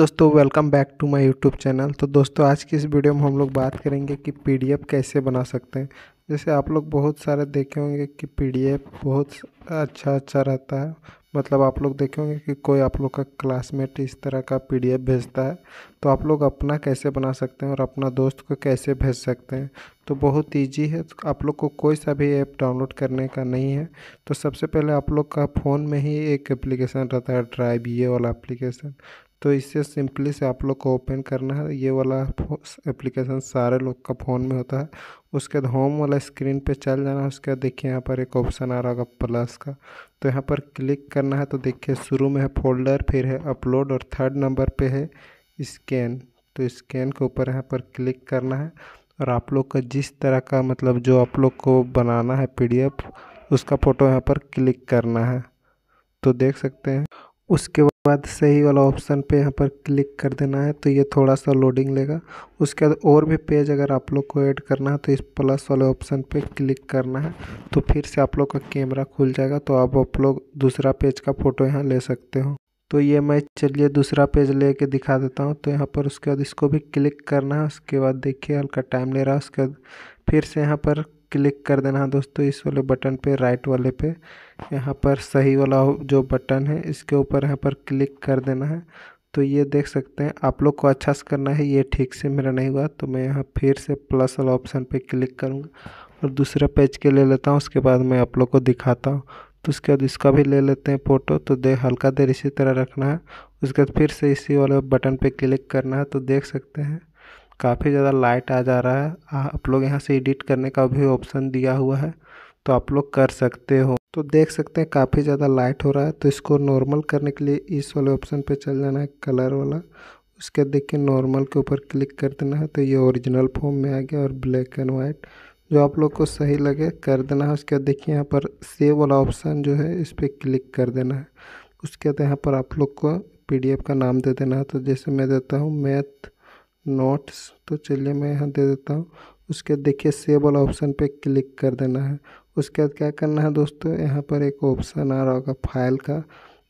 दोस्तों welcome back to my YouTube channel तो दोस्तों आज की इस वीडियो में हम लोग बात करेंगे कि पीडीएफ कैसे बना सकते हैं जैसे आप लोग बहुत सारे देखे होंगे कि पीडीएफ बहुत अच्छा अच्छा रहता है मतलब आप लोग देखे होंगे कि कोई आप लोग का क्लासमेट इस तरह का पीडीएफ भेजता है तो आप लोग अपना कैसे बना सकते हैं और अपना दोस्त को कैसे भेज सकते हैं तो बहुत इजी है तो आप लोग को कोई सा भी ऐप डाउनलोड करने का नहीं है तो सबसे पहले आप लोग का फ़ोन में ही एक एप्लीकेशन रहता है ड्राइव ये वाला एप्लीकेशन तो इसे सिंपली से आप लोग को ओपन करना है ये वाला एप्लीकेशन सारे लोग का फ़ोन में होता है उसके बाद होम वाला स्क्रीन पे चल जाना है उसके बाद देखिए यहाँ पर एक ऑप्शन आ रहा होगा प्लस का तो यहाँ पर क्लिक करना है तो देखिए शुरू में है फोल्डर फिर है अपलोड और थर्ड नंबर पे है स्कैन तो स्कैन के ऊपर यहाँ पर क्लिक करना है और आप लोग का जिस तरह का मतलब जो आप लोग को बनाना है पी उसका फ़ोटो यहाँ पर क्लिक करना है तो देख सकते हैं उसके बाद सही वाला ऑप्शन पे यहाँ पर क्लिक कर देना है तो ये थोड़ा सा लोडिंग लेगा उसके बाद और भी पेज अगर आप लोग को ऐड करना है तो इस प्लस वाले ऑप्शन पे क्लिक करना है तो फिर से आप लोग का कैमरा खुल जाएगा तो आप आप लोग दूसरा पेज का फ़ोटो यहाँ ले सकते हो तो ये मैं चलिए दूसरा पेज ले कर दिखा देता हूँ तो यहाँ पर उसके बाद इसको भी क्लिक करना है उसके बाद देखिए हल्का टाइम ले रहा है उसके बाद फिर से यहाँ पर क्लिक कर देना है हाँ दोस्तों इस वाले बटन पे राइट वाले पे यहाँ पर सही वाला जो बटन है इसके ऊपर यहाँ पर क्लिक कर देना है तो ये देख सकते हैं आप लोग को अच्छा से करना है ये ठीक से मेरा नहीं हुआ तो मैं यहाँ फिर से प्लस वाला ऑप्शन पे क्लिक करूँगा और दूसरा पेज के ले लेता हूँ उसके बाद मैं आप लोग को दिखाता हूँ तो उसके बाद इसका भी ले लेते हैं फ़ोटो तो दे हल्का देर इसी तरह रखना है उसके बाद फिर से इसी वाले बटन पे क्लिक करना है तो देख सकते हैं काफ़ी ज़्यादा लाइट आ जा रहा है आप लोग यहाँ से एडिट करने का भी ऑप्शन दिया हुआ है तो आप लोग कर सकते हो तो देख सकते हैं काफ़ी ज़्यादा लाइट हो रहा है तो इसको नॉर्मल करने के लिए इस वाले ऑप्शन पे चल जाना है कलर वाला उसके देख के नॉर्मल के ऊपर क्लिक कर देना है तो ये ओरिजिनल फॉर्म में आ गया और ब्लैक एंड वाइट जो आप लोग को सही लगे कर देना है उसके बाद देखिए यहाँ पर सेव वाला ऑप्शन जो है इस पर क्लिक कर देना है उसके बाद यहाँ पर आप लोग को पीडीएफ का नाम दे देना है तो जैसे मैं देता हूँ मैथ नोट्स तो चलिए मैं यहाँ दे देता हूँ उसके बाद देखिए सेव वाला ऑप्शन पे क्लिक कर देना है उसके बाद क्या करना है दोस्तों यहाँ पर एक ऑप्शन आ रहा होगा फाइल का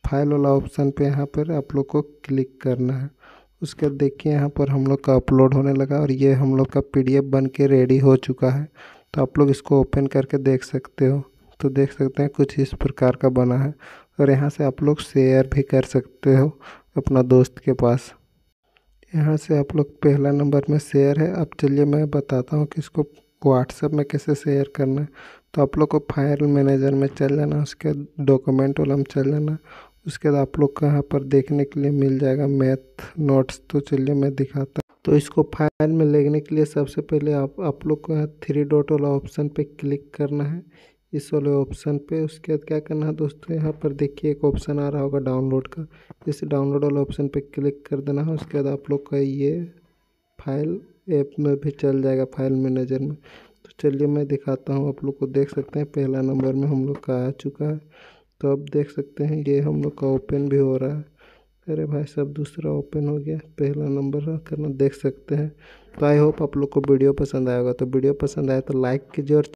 फाइल वाला ऑप्शन पे यहाँ पर आप लोग को क्लिक करना है उसके बाद देखिए यहाँ पर हम लोग का अपलोड होने लगा और ये हम लोग का एफ बन के रेडी हो चुका है तो आप लोग इसको ओपन करके देख सकते हो तो देख सकते हैं कुछ इस प्रकार का बना है और यहाँ से आप लोग शेयर भी कर सकते हो अपना दोस्त के पास यहाँ से आप लोग पहला नंबर में शेयर है अब चलिए मैं बताता हूँ कि इसको व्हाट्सएप में कैसे शेयर करना है तो आप लोग को फाइल मैनेजर में चल जाना उसके डॉक्यूमेंट वाला में चल जाना उसके बाद आप लोग को यहाँ पर देखने के लिए मिल जाएगा मैथ नोट्स तो चलिए मैं दिखाता तो इसको फाइल में लेने के लिए सबसे पहले आप आप लोग को यहाँ थ्री डॉट वाला ऑप्शन पे क्लिक करना है इस वाले ऑप्शन पे उसके बाद क्या करना है दोस्तों यहाँ पर देखिए एक ऑप्शन आ रहा होगा डाउनलोड का इस डाउनलोड वाले ऑप्शन पे क्लिक कर देना है उसके बाद आप लोग का ये फाइल ऐप में भी चल जाएगा फाइल मैनेजर में तो चलिए मैं दिखाता हूँ आप लोग को देख सकते हैं पहला नंबर में हम लोग का आ चुका है तो अब देख सकते हैं ये हम लोग का ओपन भी हो रहा है अरे भाई सब दूसरा ओपन हो गया पहला नंबर करना देख सकते हैं तो आई होप आप लोग को वीडियो पसंद आएगा तो वीडियो पसंद आए तो लाइक कीजिए और